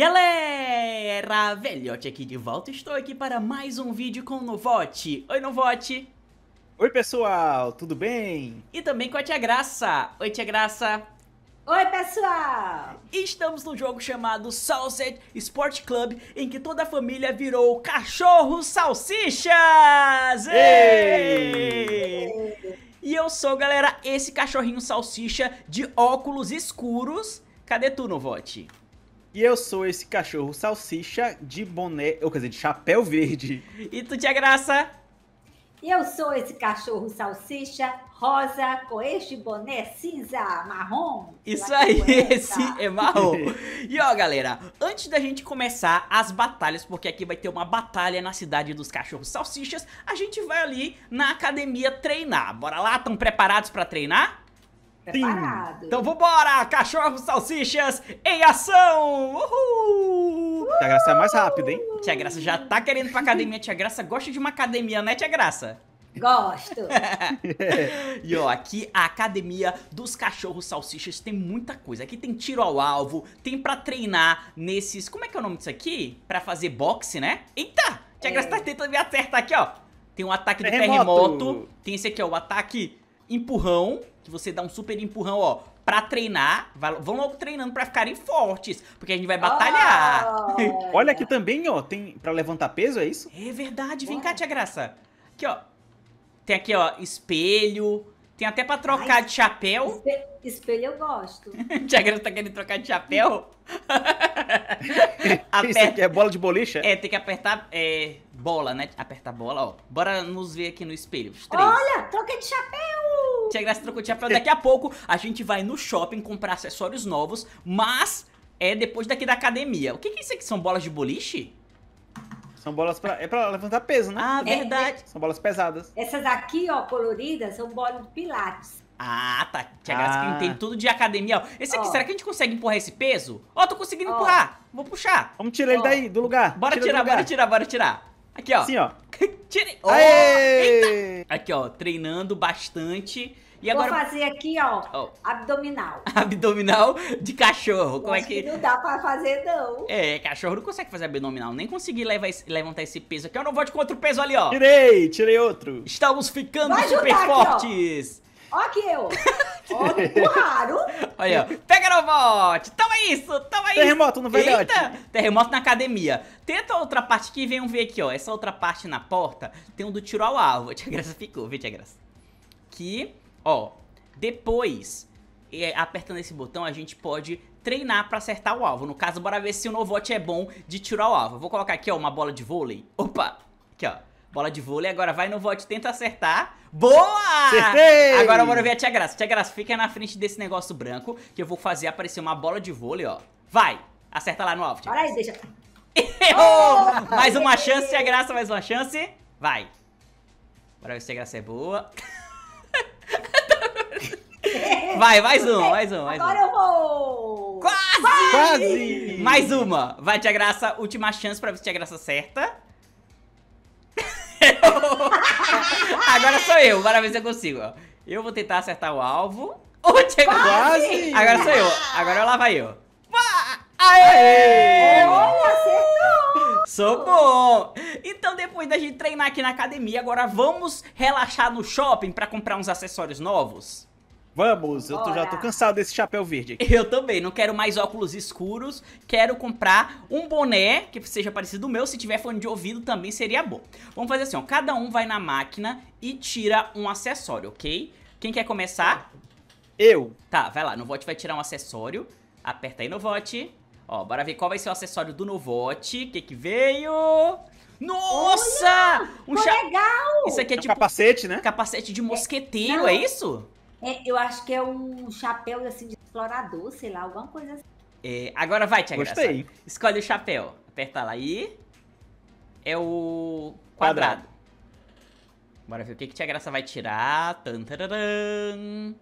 Galera, velhote aqui de volta, estou aqui para mais um vídeo com o Novote. Oi, Novote! Oi, pessoal, tudo bem? E também com a Tia Graça. Oi, Tia Graça! Oi, pessoal! Estamos no jogo chamado Sausage Sport Club, em que toda a família virou cachorro salsichas! Ei! E eu sou, galera, esse cachorrinho salsicha de óculos escuros. Cadê tu, Novote? E eu sou esse cachorro salsicha de boné, ou quer dizer, de chapéu verde. E tu tinha graça? eu sou esse cachorro salsicha rosa com este boné cinza marrom. Isso aí, esse é marrom. e ó, galera, antes da gente começar as batalhas, porque aqui vai ter uma batalha na cidade dos cachorros salsichas, a gente vai ali na academia treinar. Bora lá, estão preparados para treinar? Preparado. Então vambora! cachorro salsichas em ação! Uhul! Tia Graça é mais rápida, hein? Tia Graça já tá querendo ir pra academia. Tia Graça gosta de uma academia, né, Tia Graça? Gosto! e ó, aqui a academia dos cachorros salsichas tem muita coisa. Aqui tem tiro ao alvo, tem pra treinar nesses. Como é que é o nome disso aqui? Pra fazer boxe, né? Eita! Tia é. Graça tá é. tentando me acertar aqui, ó. Tem um ataque terremoto. do terremoto. Tem esse aqui, ó, o ataque empurrão que você dá um super empurrão, ó, pra treinar. Vai, vão logo treinando pra ficarem fortes, porque a gente vai batalhar. Oh. Olha aqui também, ó, tem pra levantar peso, é isso? É verdade, vem cá, Tia Graça. Aqui, ó, tem aqui, ó, espelho, tem até pra trocar Ai, de chapéu. Espelho, espelho eu gosto. Tia Graça tá querendo trocar de chapéu? Aperta... Isso aqui é bola de boliche? É, tem que apertar é, bola, né? Apertar bola, ó. Bora nos ver aqui no espelho. Os três. Olha, troca de chapéu! Tia Graça tia pra daqui a pouco. A gente vai no shopping comprar acessórios novos, mas é depois daqui da academia. O que, que é isso aqui? São bolas de boliche? São bolas pra. É pra levantar peso, né? Ah, é, é. verdade. É, são bolas pesadas. Essas aqui, ó, coloridas, são bolas de pilates. Ah, tá. Tia Graça ah. que entende tudo de academia. Ó. Esse aqui, ó. será que a gente consegue empurrar esse peso? Ó, tô conseguindo ó. empurrar. Vou puxar. Vamos tirar ele daí, do lugar. Bora Tira tirar, bora tirar, bora tirar. Aqui, ó. Assim, ó. Tirei. Oh, Aqui, ó, treinando bastante. E Vou agora... fazer aqui, ó, oh. abdominal. Abdominal de cachorro. Como é que... que... não dá pra fazer, não. É, cachorro não consegue fazer abdominal. Nem consegui levar levantar esse peso aqui. Eu não vou de contra o peso ali, ó. Tirei, tirei outro. Estamos ficando Vai super fortes. Aqui, ó. ó aqui eu. Olha, pega no bote! Toma isso! Toma isso! Terremoto no velhote! Eita! Terremoto na academia. Tenta outra parte aqui vem venham ver aqui, ó. Essa outra parte na porta tem um do tiro ao alvo. Tia Graça ficou, vê, Tia Graça. Que, ó, depois, é, apertando esse botão, a gente pode treinar pra acertar o alvo. No caso, bora ver se o Novote é bom de tiro ao alvo. Vou colocar aqui, ó, uma bola de vôlei. Opa! Aqui, ó. Bola de vôlei, agora vai no vote, tenta acertar. Boa! Acertei! Agora bora ver a Tia Graça. Tia Graça, fica na frente desse negócio branco que eu vou fazer aparecer uma bola de vôlei, ó. Vai! Acerta lá no alvo, Tia Para aí, deixa. Errou! Oh, mais uma chance, Tia Graça, mais uma chance. Vai. Bora ver se a graça é boa. Vai, mais uma, mais uma, mais Agora uma. Agora eu vou! Quase! Quase! Mais uma. Vai, Tia Graça, última chance pra ver se Tia Graça acerta. Agora sou eu, para ver se eu consigo. Eu vou tentar acertar o alvo. O Diego quase! Agora sou eu, agora lá vai eu. Aê! Acertou! Sou bom! Então, depois da gente treinar aqui na academia, agora vamos relaxar no shopping para comprar uns acessórios novos? Vamos, eu tô, já tô cansado desse chapéu verde aqui. Eu também, não quero mais óculos escuros, quero comprar um boné que seja parecido o meu, se tiver fone de ouvido também seria bom. Vamos fazer assim, ó, cada um vai na máquina e tira um acessório, ok? Quem quer começar? Eu. Tá, vai lá, Novote vai tirar um acessório, aperta aí Novote. Ó, bora ver qual vai ser o acessório do Novote, o que que veio... Nossa! Olha, um chapéu. legal! Isso aqui é, é um tipo... capacete, né? Capacete de é. mosqueteiro, é isso? É, eu acho que é um chapéu assim de explorador, sei lá, alguma coisa assim. É, agora vai, Tia Gostei. Graça. Escolhe o chapéu. Aperta lá aí. É o quadrado. quadrado. Bora ver o que, que Tia Graça vai tirar. Tantararam.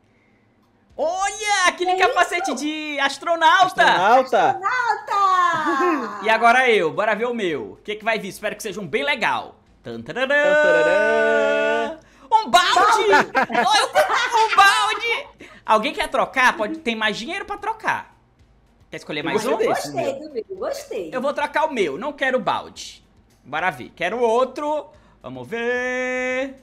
Olha! Aquele que é capacete isso? de astronauta! Astronauta! Astronauta! e agora eu, bora ver o meu. O que, que vai vir? Espero que seja um bem legal. Tantararam! um balde! oh, eu comprava um balde! Alguém quer trocar? Pode, tem mais dinheiro pra trocar. Quer escolher mais um? Eu gostei desse, do meu, gostei. Eu vou trocar o meu, não quero balde. Bora ver. Quero outro. Vamos ver.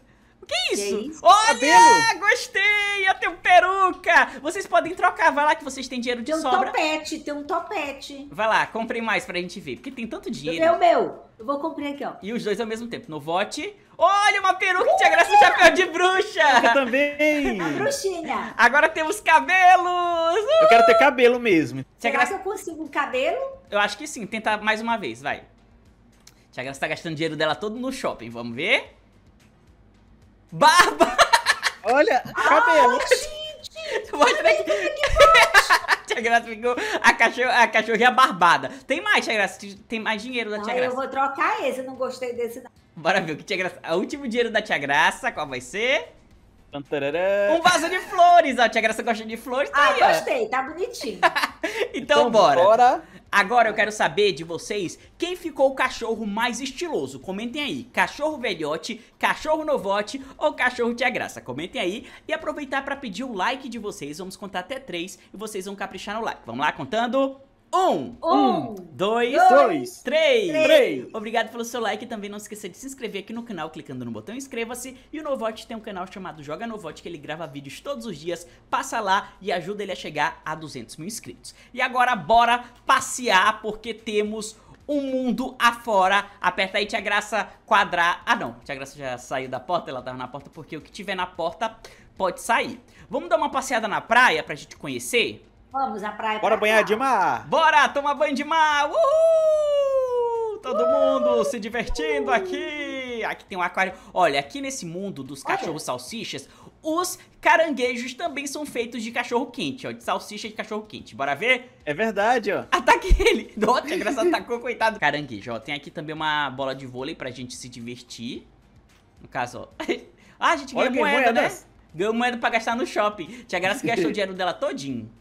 O que é isso? Que é isso? Olha, Cabelo. gostei! Eu tenho peruca! Vocês podem trocar, vai lá que vocês têm dinheiro de tem um sobra. Tem um topete, tem um topete. Vai lá, comprem mais pra gente ver, porque tem tanto dinheiro. É o meu. Eu vou comprar aqui, ó. E os dois ao mesmo tempo. No vote, Olha, uma peruca de graça um chapéu de bruxa! Eu também! A bruxinha! Agora temos cabelos! Uh! Eu quero ter uh! cabelo mesmo. Será graça... que eu consigo um cabelo? Eu acho que sim, tenta mais uma vez, vai. Tia Graça tá gastando dinheiro dela todo no shopping, vamos ver? Barba! Olha, ah, cabelo! Ah, gente! Mostra aqui! Tia Graça ficou a, cachorro, a cachorrinha barbada. Tem mais, Tia Graça, tem mais dinheiro da Tia Graça. eu vou trocar esse, não gostei desse não. Bora ver o que tinha graça. O último dinheiro da Tia Graça, qual vai ser? Um vaso de flores, ó. A tia Graça gosta de flores. Tá ah, aí, gostei, tá bonitinho. então, então bora. bora. Agora eu quero saber de vocês quem ficou o cachorro mais estiloso. Comentem aí, cachorro velhote, cachorro novote ou cachorro tia graça. Comentem aí e aproveitar para pedir o like de vocês. Vamos contar até três e vocês vão caprichar no like. Vamos lá, contando? Um, um, dois, dois três. três. Obrigado pelo seu like e também não esqueça de se inscrever aqui no canal clicando no botão inscreva-se. E o Novote tem um canal chamado Joga Novote que ele grava vídeos todos os dias. Passa lá e ajuda ele a chegar a 200 mil inscritos. E agora bora passear porque temos um mundo afora. Aperta aí, Tia Graça, quadrar. Ah, não. Tia Graça já saiu da porta, ela tava na porta, porque o que tiver na porta pode sair. Vamos dar uma passeada na praia pra gente conhecer? Vamos à praia. Bora pra banhar de mar. Bora tomar banho de mar. Uhul! Todo Uhul! mundo se divertindo aqui. Aqui tem um aquário. Olha, aqui nesse mundo dos cachorros salsichas, os caranguejos também são feitos de cachorro-quente, ó. De salsicha de cachorro-quente. Bora ver? É verdade, ó. Ataque ele. Nossa, a graça atacou, coitado. Caranguejo, ó. Tem aqui também uma bola de vôlei pra gente se divertir. No caso, ó. ah, a gente ganhou moeda, né? Ganhou moeda pra gastar no shopping. Tia Graça gastou o dinheiro dela todinho.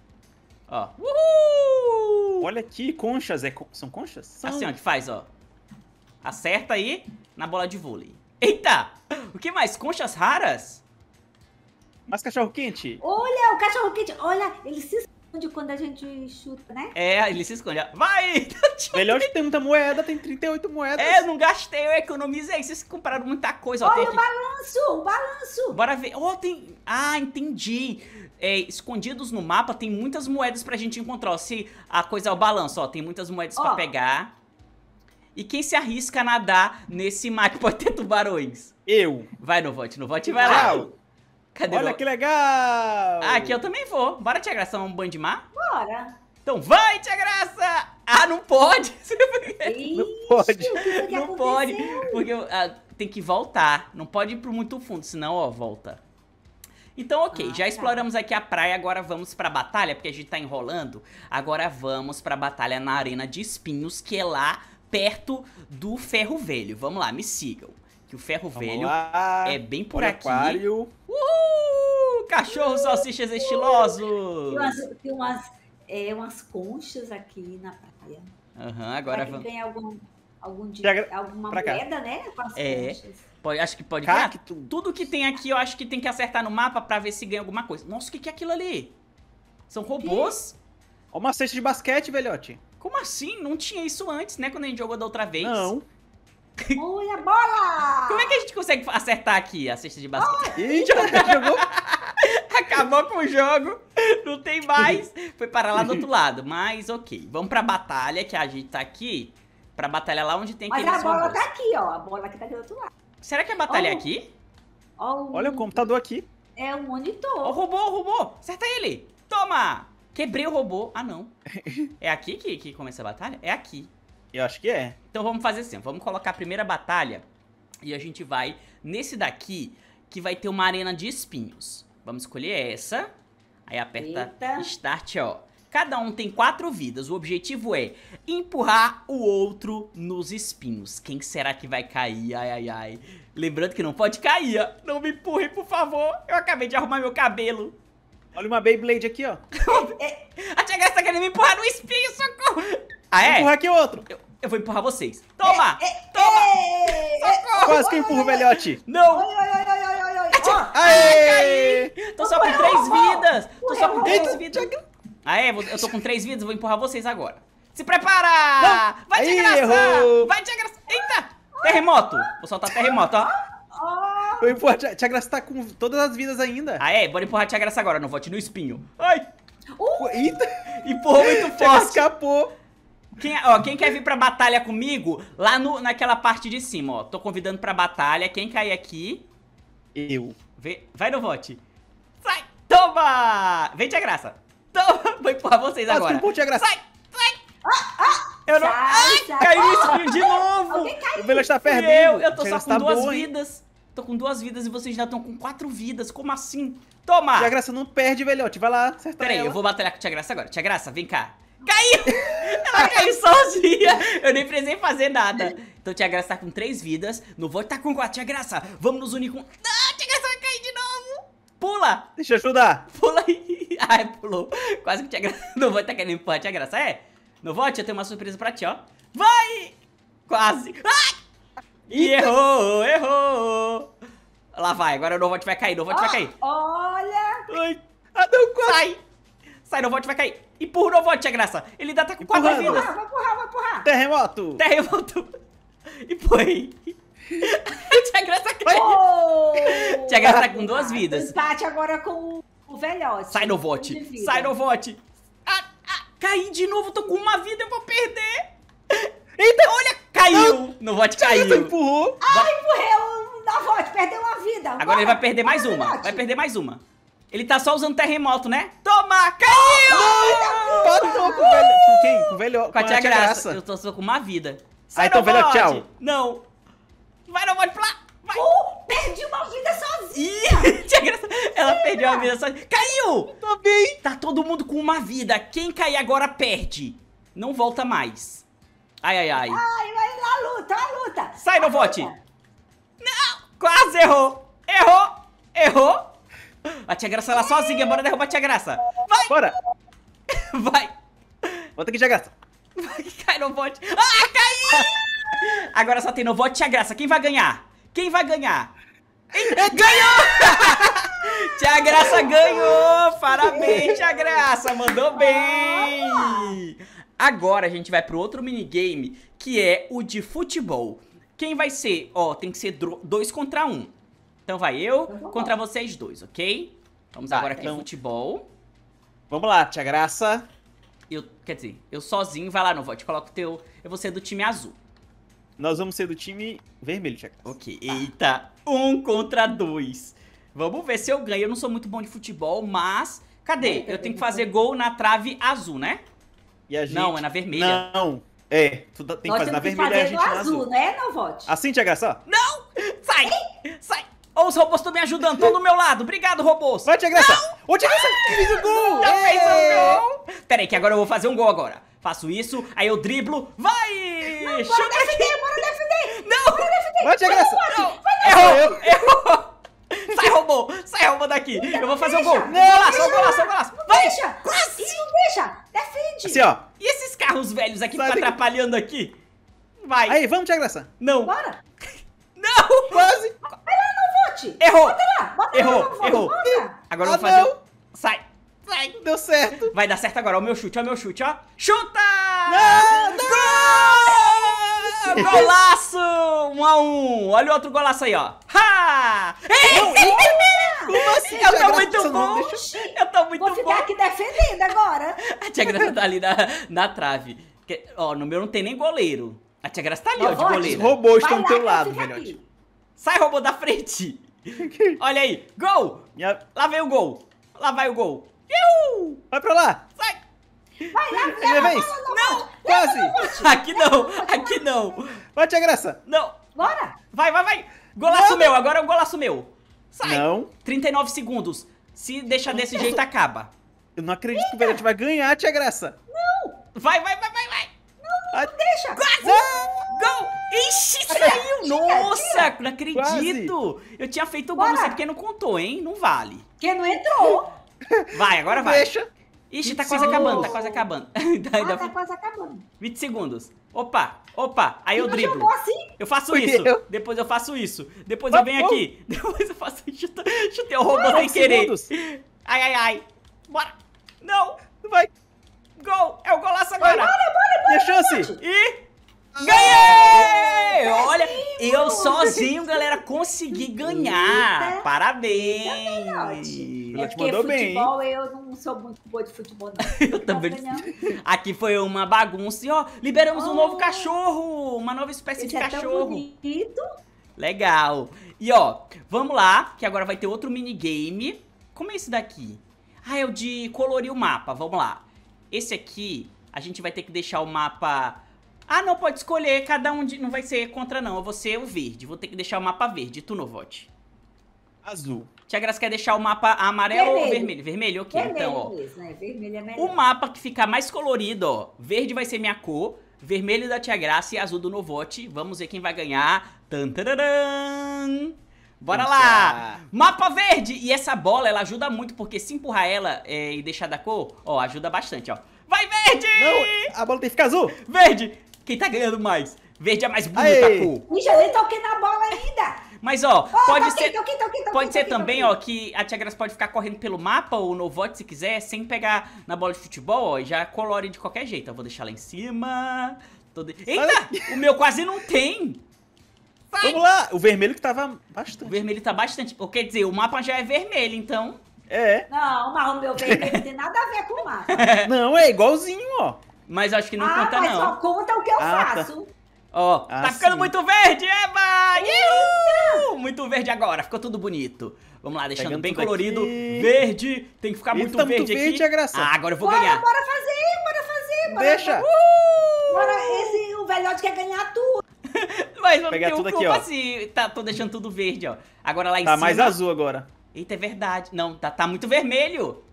Ó. Uhul! Olha aqui, conchas. É, são conchas? São. Assim, ó, que faz, ó. Acerta aí na bola de vôlei. Eita! O que mais? Conchas raras? Mas cachorro quente? Olha, o cachorro quente, olha, ele se esconde quando a gente chuta, né? É, ele se esconde. Vai! Melhor que tem muita moeda, tem 38 moedas. É, eu não gastei, eu economizei. Vocês compraram muita coisa. Olha o aqui. balanço, o balanço. Bora ver. Oh, tem... Ah, entendi. É, escondidos no mapa tem muitas moedas pra gente encontrar. se a coisa é o balanço, ó, tem muitas moedas ó. pra pegar. E quem se arrisca a nadar nesse mar que pode ter tubarões? Eu. Vai no vote, no vote vai lá. Não. Cadê Olha que legal! Aqui eu também vou. Bora, Tia Graça, um banho de mar? Bora! Então vai, Tia Graça! Ah, não pode! Ixi, não pode! Não pode, porque ah, tem que voltar. Não pode ir pro muito fundo, senão, ó, volta. Então, ok, ah, já tá. exploramos aqui a praia, agora vamos pra batalha, porque a gente tá enrolando. Agora vamos pra batalha na Arena de Espinhos, que é lá perto do Ferro Velho. Vamos lá, me sigam. Que o Ferro vamos Velho lá. é bem por Olha aqui. Aquário. Uhul! Cachorros, salsichas salsichas estilosos! Tem umas, tem umas, é, umas conchas aqui na praia. Aham, uhum, agora vamos. Tem algum, algum de, alguma moeda, né? é. Conchas. Pode, acho que pode ganhar. Tudo que tem aqui, eu acho que tem que acertar no mapa pra ver se ganha alguma coisa. Nossa, o que, que é aquilo ali? São é? robôs? Olha uma cesta de basquete, velhote. Como assim? Não tinha isso antes, né? Quando a gente jogou da outra vez. Não. Olha a bola! Como é que a gente consegue acertar aqui a cesta de basquete? Ih, jogou. Acabou com o jogo, não tem mais. Foi para lá do outro lado, mas ok. Vamos pra batalha, que a gente tá aqui. Pra batalha lá onde tem que Mas a bola robôs. tá aqui, ó. A bola que tá aqui do outro lado. Será que a é batalha é aqui? Oh. Olha o computador aqui. É um monitor. Ó, o robô, o robô. Acerta ele. Toma! Quebrei o robô. Ah, não. É aqui que, que começa a batalha? É aqui. Eu acho que é. Então vamos fazer assim, vamos colocar a primeira batalha e a gente vai nesse daqui que vai ter uma arena de espinhos. Vamos escolher essa. Aí aperta Eita. Start, ó. Cada um tem quatro vidas. O objetivo é empurrar o outro nos espinhos. Quem será que vai cair? Ai, ai, ai. Lembrando que não pode cair, ó. Não me empurre, por favor. Eu acabei de arrumar meu cabelo. Olha uma Beyblade aqui, ó. É, a Tia Graça tá querendo me empurrar no espinho, socorro. Ah, é? Empurrar aqui outro. Eu, eu vou empurrar vocês. Toma! É, é, toma! É, Socorro! É, Quase que eu empurro o velhote. Não! Ai, ai, ai, ai, ai, ai! Aê! Tô só com três vidas. Tô só com três vidas. Aê, eu tô com três vidas, vou empurrar vocês agora. Se prepara! Não. Vai Aí, graça! Errou. Vai te graça! Eita! Terremoto! Vou soltar terremoto, ó. Vou empurrar. tia Graça tá com todas as vidas ainda. Ah, é? Bora empurrar Tia Graça agora, não vote no espinho. Ai! Uh. Eita! Empurrou muito forte. Escapou. Quem, ó, quem quer vir pra batalha comigo, lá no, naquela parte de cima, ó. Tô convidando pra batalha. Quem cair aqui... Eu. Vê, vai no vote. Sai! Toma! Vem, Tia Graça. Toma! Vou empurrar vocês Nossa, agora. Empurra, Tia Graça. Sai! Sai! Ah, ah, eu não... Sai, Ai, caiu caí no de ah, novo! O Velo está perdido. Eu, eu tô só com tá duas boa, vidas. Hein? Tô com duas vidas e vocês já estão com quatro vidas. Como assim? Toma! Tia Graça, não perde, velhote. Vai lá acertar Pera aí, eu vou batalhar com Tia Graça agora. Tia Graça, vem cá. Caiu! Ela caiu sozinha. Eu nem precisei fazer nada. Então, Tia Graça tá com três vidas. Não vou tá com quatro. Tia Graça, vamos nos unir com... Ah, Tia Graça vai cair de novo. Pula. Deixa eu ajudar. Pula aí. Ai, pulou. Quase que Tia Graça... Não vou estar tá querendo empurrar Tia Graça. É? Não vou? eu tenho uma surpresa pra ti, ó. Vai! Quase. Ah! E errou, errou. Lá vai, agora o Novote vai cair, Novote oh, vai ah, cair. Olha! Ai, ah, não, quase. Sai! Sai, Novote vai cair. Empurrou o Vote, tia é graça. Ele ainda tá com quatro vidas. Ah, vai empurrar, vai empurrar, vai empurrar. Terremoto. Terremoto. Empurrei. Tia Graça caiu. Oh! Tia Graça tá com duas vidas. Empate agora com o velhote. Sai no vote. Sai no vote. Ah, ah, caí de novo. Tô com uma vida. Eu vou perder. Eita, olha. Caiu. Não. No vote caiu. Tia empurrou. Ah, empurrei. Na vote. Perdeu uma vida. Agora Bora. ele vai perder mais Bora, uma. Vai perder mais uma. Ele tá só usando terremoto, né? Toma! Caiu! Não, Patou com, velho... com uh! quem? Com, velho... com, a tia, é tia graça. graça. Eu tô só com uma vida. Sai, ah, então, velho, tchau. Não. Vai, não, pode falar. Vai. Uh, perdi uma vida sozinha. tia graça, ela Sim, perdeu uma vida sozinha. Caiu! tô tá bem. Tá todo mundo com uma vida. Quem cair agora perde. Não volta mais. Ai, ai, ai. Ai, vai lá, é luta, é a luta. Sai, a Novote. Não, quase errou. Errou, errou. A tia Graça lá sozinha, bora derrubar a tia Graça. Vai! Bora! Vai! Volta aqui, tia Graça. Vai, cai no bote. Ah, caiu! Agora só tem no bote tia Graça. Quem vai ganhar? Quem vai ganhar? Ganhou! Tia Graça ganhou! Parabéns, Tia Graça! Mandou bem! Agora a gente vai pro outro minigame, que é o de futebol. Quem vai ser? Ó, tem que ser dois contra um. Então vai eu então contra vocês dois, ok? Vamos tá, agora aqui então... futebol. Vamos lá, Tia Graça. Eu, quer dizer, eu sozinho, vai lá, não vote. Coloca o teu. Eu vou ser do time azul. Nós vamos ser do time vermelho, Tia Graça. Ok, tá. eita. Um contra dois. Vamos ver se eu ganho. Eu não sou muito bom de futebol, mas. Cadê? Eu tenho que fazer gol na trave azul, né? Gente... Não, é na vermelha. Não. É, tu tá, tem que Nós fazer na vermelha e a gente azul, na azul. né, Novote? Assim, Tia Graça? Não! Sai! Sai! Ou os robôs estão me ajudando, estão do meu lado. Obrigado, robôs. Vai, Tiagraça. Ô, Tiagraça, fez o é. gol. Já fez o gol. Pera aí, que agora eu vou fazer um gol agora. Faço isso, aí eu driblo. Vai! Não, bora Chuta defender, bora defender. Não. Bora defender. Vai, Tiagraça. Errou, errou. Sai, robô. Sai, robô daqui. Não, eu vou fazer deixa. um gol. Não, golaço, um golaço, golaço. Vai. Deixa. Quase. Isso, deixa. Defende. Assim, ó. E esses carros velhos aqui Sabe que estão atrapalhando aqui? Vai. Aí, vamos, Graça. Não. Bora. Não. Quase. Bate! Errou! Bota lá! Bota errou! Lá, errou! Bota. Agora eu ah, vou fazer. Não. Sai! Sai! Deu certo! Vai dar certo agora. Ó, o meu chute, ó, o meu chute, ó! Chuta! Não! não. Gol! golaço! Um a um! Olha o outro golaço aí, ó! Ha! Como assim? Eu tô muito bom! Eu tô muito bom! Vou ficar bom. aqui defendendo agora! A Tia Graça tá ali na, na trave. Que, ó, no meu não tem nem goleiro. A Tia Graça tá ali, ó, de goleiro. Os robôs estão do teu lado, velho. Sai, robô da frente! Olha aí. Gol! Minha... Lá vem o gol. Lá vai o gol. Iu! Vai pra lá. Sai. Vai lá, vez. Não, quase. aqui não, aqui não. Bate a graça. Não. Bora. Vai, vai, vai. Golaço meu, agora é um golaço meu. Sai. Não. 39 segundos. Se deixar desse jeito, acaba. Eu não acredito que o Verete vai ganhar, tia Graça. Não. Vai, vai, vai, vai, vai. Não, não, não deixa. Quase. Gol. Ixi, saiu! Nossa, não acredito! Eu tinha feito o gol, não sei porque não contou, hein? Não vale. Porque não entrou. Vai, agora vai. Deixa. Ixi, tá quase acabando, tá quase acabando. ah, tá quase acabando. 20 segundos. Opa, opa, aí eu então driblo. Assim? Eu faço isso, depois eu faço isso, depois eu venho aqui, depois eu faço isso, chutei o robô sem querer. Ai, ai, ai. Bora. Não. Vai. Gol. É o golaço agora. Bora, bora, bora. Deixa chance. E... Ganhei! Olha, eu sozinho, galera, consegui ganhar. Parabéns! Tá Ela é te mandou futebol, bem. Eu não sou muito boa de futebol, não. eu também. Então, aqui foi uma bagunça. E ó, liberamos um novo oh! cachorro, uma nova espécie de é cachorro. Tão bonito. Legal. E ó, vamos lá, que agora vai ter outro minigame. Como é esse daqui? Ah, é o de colorir o mapa. Vamos lá. Esse aqui, a gente vai ter que deixar o mapa ah, não, pode escolher, cada um de... Não vai ser contra, não. Eu vou ser o verde. Vou ter que deixar o mapa verde. Tu, Novote? Azul. Tia Graça quer deixar o mapa amarelo vermelho. ou vermelho? Vermelho, ok. Vermelho então, ó. Mesmo, né? vermelho é melhor. O mapa que ficar mais colorido, ó. Verde vai ser minha cor. Vermelho da Tia Graça e azul do Novote. Vamos ver quem vai ganhar. Tantararã! Bora lá! Mapa verde! E essa bola, ela ajuda muito, porque se empurrar ela é, e deixar da cor, ó, ajuda bastante, ó. Vai, verde! Não, a bola tem que ficar azul. Verde! Quem tá ganhando mais? Verde é mais burro, tá? cor. Bicho, eu nem toquei na bola ainda. Mas, ó, pode ser, pode ser também, ó, que a Tia Graça pode ficar correndo pelo mapa ou no vote, se quiser, sem pegar na bola de futebol, ó, e já colore de qualquer jeito. Eu vou deixar lá em cima. De... Eita, o meu quase não tem. Vai. Vamos lá, o vermelho que tava bastante. O vermelho tá bastante, quer dizer, o mapa já é vermelho, então... É. Não, mas o meu vermelho não tem nada a ver com o mapa. não, é igualzinho, ó. Mas acho que não ah, conta, não. Ah, só conta o que eu ah, tá. faço. Ah, tá. Ó, tá ah, ficando sim. muito verde, Eva! Uhul! Muito verde agora, ficou tudo bonito. Vamos lá, deixando Pegando bem colorido. Aqui. Verde, tem que ficar tá muito verde muito aqui. verde é graça. Ah, agora eu vou bora, ganhar. Bora fazer, bora fazer. Bora Deixa. Uh! Bora, esse, o velhote quer ganhar tudo. Mas vamos pegar tudo aqui, ó. Assim. Tá, tô deixando tudo verde, ó. Agora lá em tá cima. Tá mais azul agora. Eita, é verdade. Não, tá, tá muito vermelho.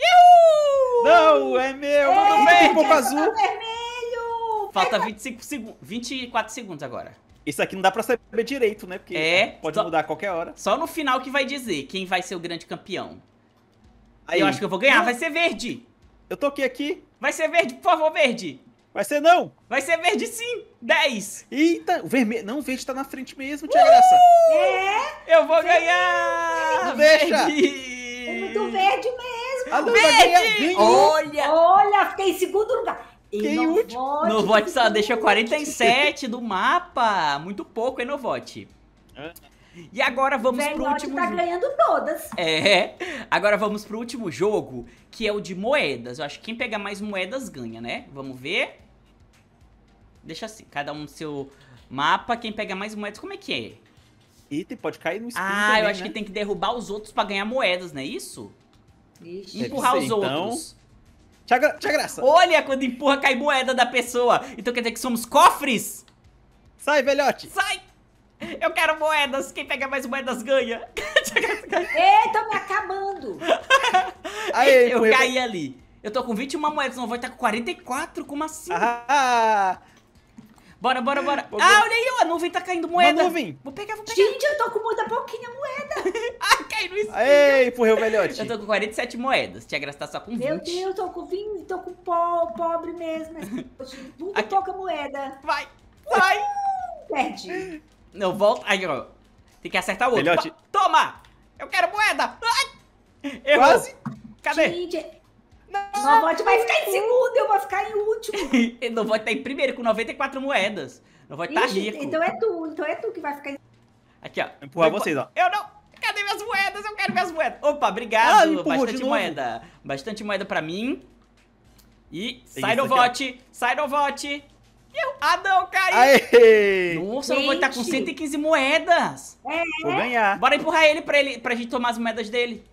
Uhul! Não, é meu! É, manda é, bem! Pouco azul! Vermelho! Falta 25 segundos. 24 segundos agora. Isso aqui não dá pra saber direito, né? Porque é, pode só, mudar a qualquer hora. Só no final que vai dizer quem vai ser o grande campeão. Aí. Eu acho que eu vou ganhar, vai ser verde! Eu toquei aqui. Vai ser verde, por favor, verde! Vai ser não! Vai ser verde sim! 10! Eita, o vermelho. Não, o verde tá na frente mesmo, Tia uh! Graça! É! Eu vou ganhar! Não deixa! Verde. É muito verde mesmo! Ah, A Olha! Olha, fiquei em segundo lugar. Fiquei em último. Novote só deixa 47 do mapa. Muito pouco, hein, Novote? E agora vamos Velhote pro último tá jogo. ganhando todas. É. Agora vamos pro último jogo, que é o de moedas. Eu acho que quem pegar mais moedas ganha, né? Vamos ver. Deixa assim, cada um no seu mapa. Quem pega mais moedas, como é que é? Item pode cair no espinho Ah, também, eu acho né? que tem que derrubar os outros pra ganhar moedas, não é isso? Ixi. Empurrar os então... outros. Tia, gra Graça. Olha, quando empurra, cai moeda da pessoa. Então quer dizer que somos cofres? Sai, velhote. Sai. Eu quero moedas. Quem pega mais moedas ganha. Eita, me acabando. Aí, eu caí ali. Eu tô com 21 moedas, não vou estar com 44. Como assim? Ah, Bora, bora, bora. ah, olha aí, a nuvem tá caindo moeda. Uma nuvem. Vou pegar, vou pegar. Gente, eu tô com muita pouquinha moeda. ah, caiu no espelho. Ei, empurrei o velhote. Eu tô com 47 moedas. Tia Graça tá só com 20. Meu Deus, tô com 20, tô com po pobre mesmo. Muita Aqui. pouca moeda. Vai, vai. Perde. perdi. Não, volta. Aí, ó. Tem que acertar o outro. Velhote. Toma! Eu quero moeda. Ai. Errou. Quase. Cadê? Gente, sua vai ficar em segundo, eu vou ficar em último. Não vote tá em primeiro com 94 moedas. Não vote tá rico. Então é tu, então é tu que vai ficar em Aqui, ó. Empurrar vocês, ó. Eu não. Cadê minhas moedas? Eu quero minhas moedas. Opa, obrigado. Ah, Bastante moeda. Bastante moeda pra mim. E sai do vote. Sai do vote. Ah, não, cara. Aê. Nossa, gente. eu vou estar com 115 moedas. É. Vou ganhar. Bora empurrar ele pra, ele pra gente tomar as moedas dele.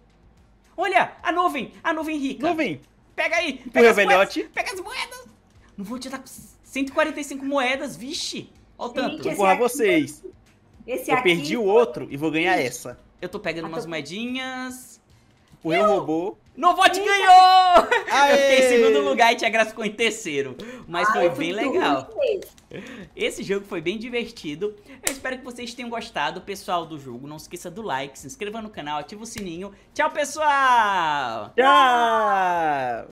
Olha, a nuvem. A nuvem rica. Nuvem. Pega aí! Pega as velhote. moedas! Pega as moedas! Não vou te dar 145 moedas, vixe! Olha o tanto. Vou porrar vocês. É- esse eu aqui... perdi o outro e vou ganhar essa. Eu tô pegando ah, umas tô... moedinhas. O eu roubou. Novote Eita. ganhou! Aê. Eu fiquei em segundo lugar e Tia Graça ficou em terceiro. Mas Ai, ah, foi bem legal. Né? Esse jogo foi bem divertido. Eu espero que vocês tenham gostado, pessoal do jogo. Não esqueça do like, se inscreva no canal, ativa o sininho. Tchau, pessoal! Tchau!